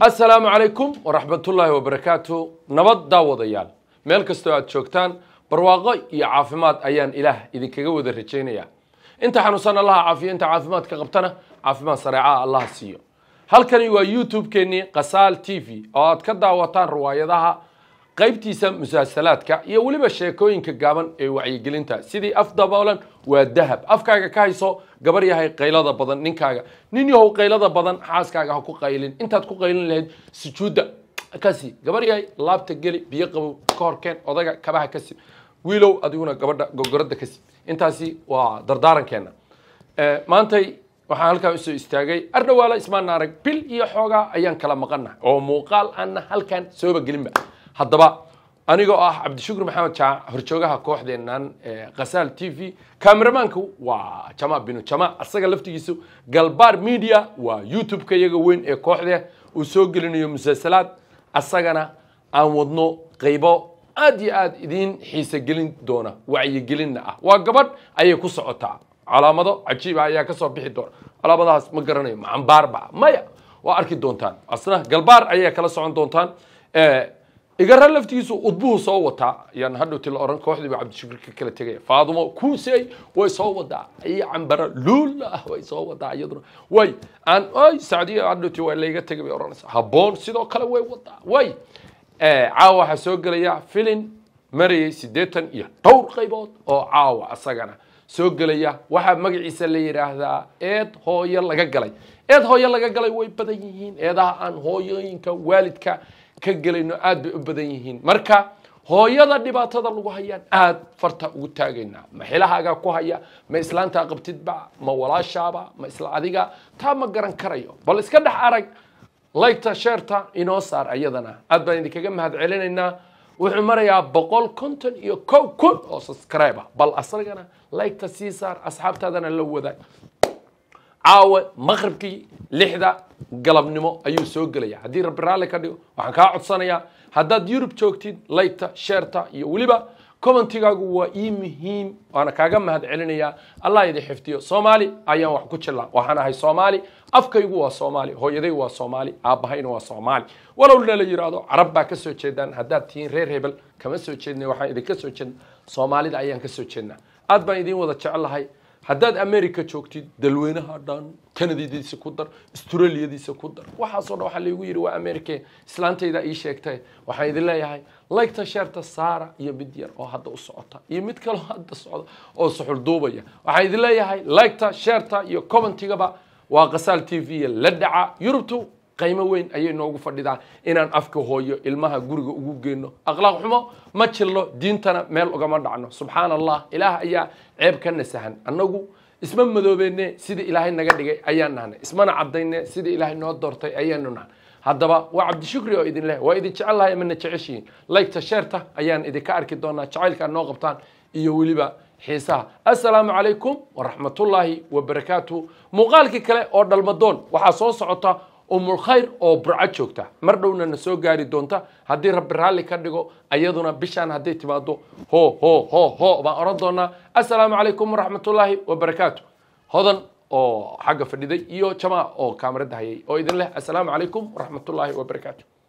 assalaamu calaykum waraxmatullaahi wabarakaatu nabad daawadayaal meel kastoo aad joogtaan barwaaqo iyo caafimaad ayaan ilaah idinkaga wada rajaynayaa inta xanuunsan allaha caafiyo inta caafimaadka qabtana caafimaad sareecaa allaha siiyo halkani waa youtube-keennii kasaal t v oo aad ka daawataan riwaayadaha qaybtiisa musaalsalaadka iyo weliba sheekooyinka gaaban ee wacyigelinta sidii af daboolan waa dahab afkaaga ka hayso gabar yahay qaylada badan ninkaaga nin yahow qaylada badan xaaskaaga ha ku qaylin intaad ku qaylin lahayd sujuudda kasi gabar yahay laabta geli biyo qabow ka horkeen odaga kabaha kasi wiilow adiguna gabadha gogoradda kasi intaasi waa dardaarankeenna eh, maantay waxaan halkaa usoo istaagay ardhawaala ismaan naarag bil iyo xoogaa ayaan kala maqannahay oo muuqaal aana halkaan sooba gelinba haddaba anigoo ah cabdishukur maxamed jaac horjoogaha kooxdeennan khasaal t v cameramanku waa jama binu jama asaga laftigiisu galbaar media waa youtube-ka iyaga weyn ee kooxde uu soo gelinayo musalsalaad asagana aan wadno qaybo aad iyo aad idiin xiisogelin doona wacyigelinna ah waa gabadh ayay ku socotaa calaamado cajiiba ah ayaa kasoo bixi doona calaamadahaas ma garanayo macambaarbaa maya waa arki doontaan asna galbaar ayay kala socon doontaan igara laftiisu udbuhu soo wataa ayaan hadhowti la oran kooxdiiba cabdishukur ka kala tegaya faadumo kuusey way soo wadaa iyo cambara luula ah way soo wadaa iyaduna way aan ay sacdiya hadhowti waa layga tegay bay oranaysa haboon sidoo kale way wadaa way caawa waxaa soo gelaya filin marayay siddeetan iyo dhowr qaybood oo caawa asagana soo gelaya waxaa magaciisa la yidhaahdaa eed hooyo laga galay eed hooyo laga galay way badan yihiin eedaha aan hooyooyinka waalidka ka gelayno aad bay u badan yihiin marka hooyada dhibaatada lagu hayaan aada farta ugu taagaynaa ma xilahaagaa ku haya ma islaantaa qabtidba ma walaashaaba ma isla adiga taa ma garan karayo bal iska dhex arag laygta sheerta inoo saar iyadana aad baan idinkaga mahad celinaynaa wuxuu marayaa boqol konton iyo ko kun oo subscribe bal asagana liketa sii saar asxaabtaadana la wadaag caawa maqribkii lixda galabnimo ayuu soo gelaya haddii rabbi raalli ka dhigo waxaan kaa codsanayaa haddaad yurub joogtid liketa sheerta iyo weliba commentigaagu waa ii muhiim waana kaaga mahad celinayaa allah idi xifdiyo soomaali ayaan wax ku jilaa waxaan ahay soomaali afkaygu waa soomaali hooyaday waa soomaali aabahayna waa soomaali walow lala yidhaahdo carab baa ka soo jeedaan haddaad tihiin reer hebel kama soo jeedna waxaan idinka soo jeedna soomaalida ayaan ka soo jeednaa aad baan idiin wada jecel lahay haddaad america joogtid dalweynaha dhan canadadiisa ku dar australiyadiisa ku dar waxaasoo dhan waxaa laygu yidhi waa amerike islaantayda ii sheegtay waxaan idin leeyahay laygta sheerta saara iyo mid yar oo hadda u socota iyo mid kaleo hadda socda oo suxul duubaya waxaan idin leeyahay laygta sheerta iyo commentigaba waa kasaal t v la dhaca yurubtu qaymo weyn ayay noogu fadhidaa inaan afka hooyo ilmaha guriga ugu geyno akhlaaq xumo ma jillo diintana meel ugama dhacno subxaana allah ilaah ayaa ceeb kana sahan annagu isma madoobeenne sidii ilaahay naga dhigay ayaan nahnay ismana caddayne sidii ilaahay noo doortay ayaanu nahnay haddaba waa cabdishukri oo idinleh waa idin jecellahay mana jeceshihiin laygta sheerta ayaan idinka arki doonaa jacaylka noo qabtaan iyo weliba xiisaha assalaamu calaykum waraxmatullaahi wa wabarakaatuhu muuqaalkii kale oo dhalmadoon waxaa soo socota umurkhayr oo burco joogta mar dhowna na soo gaari doonta haddii rabbi raalli ka dhigo ayaduna bishaan hadday timaado ho ho ho ho baan odhan doonaa assalaamu calaykum waraxmatullaahi wabarakaatu hodan oo xagga fadhiday iyo jamaa oo kaamarada hayay oo idin leh assalaamu calaykum waraxmatullaahi wabarakaatu